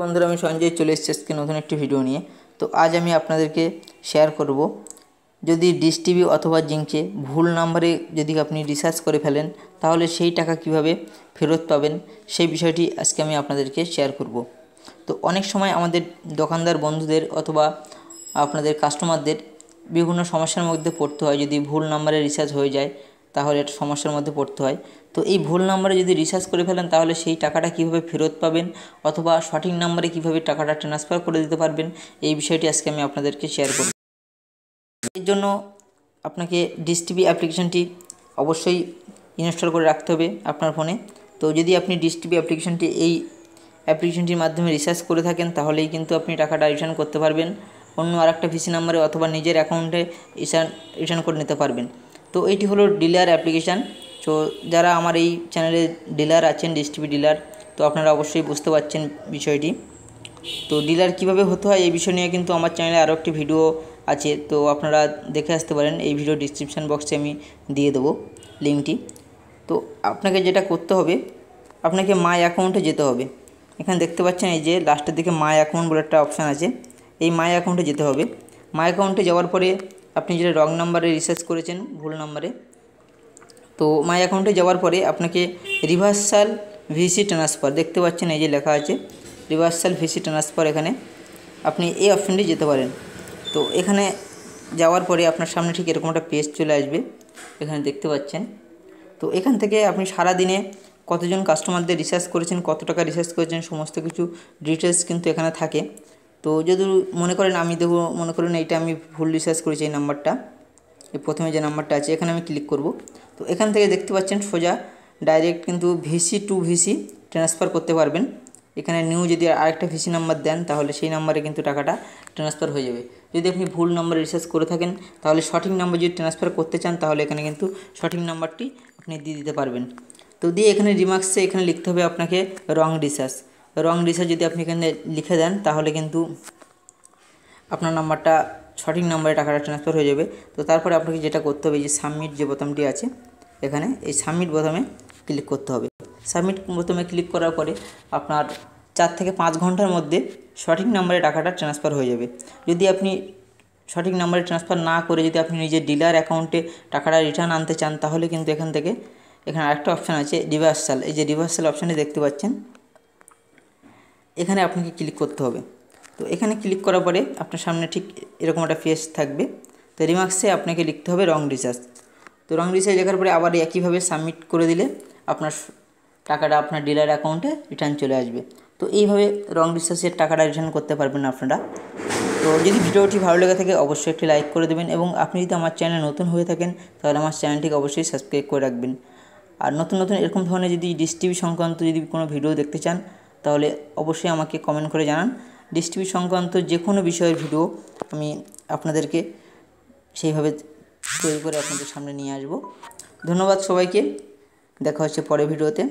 বন্ধুরা আমি সঞ্জয় চলে এসেছি আজকে নতুন একটি ভিডিও নিয়ে তো আজ আমি আপনাদেরকে শেয়ার করব যদি ডিস টিভি অথবা জিঙ্কে ভুল নাম্বারে যদি আপনি রিসার্চ করে ফেলেন তাহলে সেই টাকা কিভাবে ফেরত পাবেন সেই বিষয়টি আজকে আমি আপনাদেরকে শেয়ার করব তো অনেক সময় আমাদের দোকানদার বন্ধুদের অথবা আপনাদের কাস্টমারদের বিভিন্ন সমস্যার মধ্যে পড়তে হয় যদি ভুল নাম্বারে রিচার্জ হয়ে যায় তাহলে একটা সমস্যার মধ্যে পড়তে হয় তো এই ভুল নাম্বারে যদি রিচার্জ করে ফেলেন তাহলে সেই টাকাটা কিভাবে ফেরত পাবেন অথবা সঠিক নাম্বারে কিভাবে টাকাটা ট্রান্সফার করে দিতে পারবেন এই বিষয়টি আজকে আমি আপনাদেরকে শেয়ার করব এর জন্য আপনাকে ডিস টিভি অ্যাপ্লিকেশনটি অবশ্যই ইনস্টল করে রাখতে হবে আপনার ফোনে তো যদি আপনি ডিস টিভি অ্যাপ্লিকেশনটি এই অ্যাপ্লিকেশানটির মাধ্যমে রিচার্জ করে থাকেন তাহলেই কিন্তু আপনি টাকাটা রিটার্ন করতে পারবেন অন্য আরেকটা ভিসি নাম্বারে অথবা নিজের অ্যাকাউন্টে রিটার্ন করে নিতে পারবেন তো এটি হলো ডিলার অ্যাপ্লিকেশান তো যারা আমার এই চ্যানেলে ডিলার আছেন ডিস্টিভি ডিলার তো আপনারা অবশ্যই বুঝতে পারছেন বিষয়টি তো ডিলার কিভাবে হতে হয় এই বিষয় নিয়ে কিন্তু আমার চ্যানেলে আরও একটি ভিডিও আছে তো আপনারা দেখে আসতে পারেন এই ভিডিও ডিসক্রিপশান বক্সে আমি দিয়ে দেবো লিঙ্কটি তো আপনাকে যেটা করতে হবে আপনাকে মাই অ্যাকাউন্টে যেতে হবে এখানে দেখতে পাচ্ছেন এই যে লাস্টের দিকে মাই অ্যাকাউন্ট বলে একটা অপশান আছে এই মাই অ্যাকাউন্টে যেতে হবে মাই অ্যাকাউন্টে যাওয়ার পরে আপনি যেটা রং নাম্বারে রিসার্চ করেছেন ভুল নাম্বারে তো মাই অ্যাকাউন্টে যাওয়ার পরে আপনাকে রিভার্সাল ভিসি ট্রান্সফার দেখতে পাচ্ছেন এই যে লেখা আছে রিভার্সাল ভিসি ট্রান্সফার এখানে আপনি এই অপশানটি যেতে পারেন তো এখানে যাওয়ার পরে আপনার সামনে ঠিক এরকম একটা পেজ চলে আসবে এখানে দেখতে পাচ্ছেন তো এখান থেকে আপনি সারা দিনে কতজন কাস্টমারদের রিসার্চ করেছেন কত টাকা রিসার্চ করেছেন সমস্ত কিছু ডিটেলস কিন্তু এখানে থাকে তো যদি মনে করেন আমি দেবো মনে করেন এইটা আমি ভুল রিসার্চ করেছি এই নাম্বারটা এই প্রথমে যে নাম্বারটা আছে এখানে আমি ক্লিক করব তো এখান থেকে দেখতে পাচ্ছেন সোজা ডাইরেক্ট কিন্তু ভিসি টু ভিসি ট্রান্সফার করতে পারবেন এখানে নিউ যদি আরেকটা ভিসি নাম্বার দেন তাহলে সেই নাম্বারে কিন্তু টাকাটা ট্রান্সফার হয়ে যাবে যদি আপনি ভুল নাম্বার রিসার্চ করে থাকেন তাহলে সঠিক নাম্বার যদি ট্রান্সফার করতে চান তাহলে এখানে কিন্তু সঠিক নাম্বারটি আপনি দিয়ে দিতে পারবেন তো দিয়ে এখানে রিমার্কসে এখানে লিখতে হবে আপনাকে রং রিসার্চ রং ডিসে যদি আপনি এখানে লিখে দেন তাহলে কিন্তু আপনার নাম্বারটা সঠিক নাম্বারে টাকাটা ট্রান্সফার হয়ে যাবে তো তারপরে আপনাকে যেটা করতে হবে যে সাবমিট যে বোতামটি আছে এখানে এই সাবমিট বোতামে ক্লিক করতে হবে সাবমিট বোতামে ক্লিক করার পরে আপনার চার থেকে পাঁচ ঘন্টার মধ্যে সঠিক নাম্বারে টাকাটা ট্রান্সফার হয়ে যাবে যদি আপনি সঠিক নাম্বারে ট্রান্সফার না করে যদি আপনি নিজের ডিলার অ্যাকাউন্টে টাকাটা রিটার্ন আনতে চান তাহলে কিন্তু এখান থেকে এখানে আরেকটা অপশান আছে রিভার্সাল এই যে রিভার্সাল অপশানে দেখতে পাচ্ছেন এখানে আপনাকে ক্লিক করতে হবে তো এখানে ক্লিক করার পরে আপনার সামনে ঠিক এরকম একটা ফেস থাকবে তো রিমার্কসে আপনাকে লিখতে হবে রং রিচার্জ তো রং রিচার্জ লেখার পরে আবার একইভাবে সাবমিট করে দিলে আপনার টাকাটা আপনার ডিলার অ্যাকাউন্টে রিটার্ন চলে আসবে তো এইভাবে রং রিচার্জের টাকাটা রিটার্ন করতে পারবেন আপনারা তো যদি ভিডিওটি ভালো লেগে থাকে অবশ্যই একটি লাইক করে দেবেন এবং আপনি যদি আমার চ্যানেল নতুন হয়ে থাকেন তাহলে আমার চ্যানেলটিকে অবশ্যই সাবস্ক্রাইব করে রাখবেন আর নতুন নতুন এরকম ধরনের যদি ডিস টিভি সংক্রান্ত যদি কোনো ভিডিও দেখতে চান তাহলে অবশ্যই আমাকে কমেন্ট করে জানান ডিস্ট্রিবিউট সংক্রান্ত যে কোনো বিষয়ের ভিডিও আমি আপনাদেরকে সেইভাবে তৈরি করে আপনাদের সামনে নিয়ে আসব ধন্যবাদ সবাইকে দেখা হচ্ছে পরের ভিডিওতে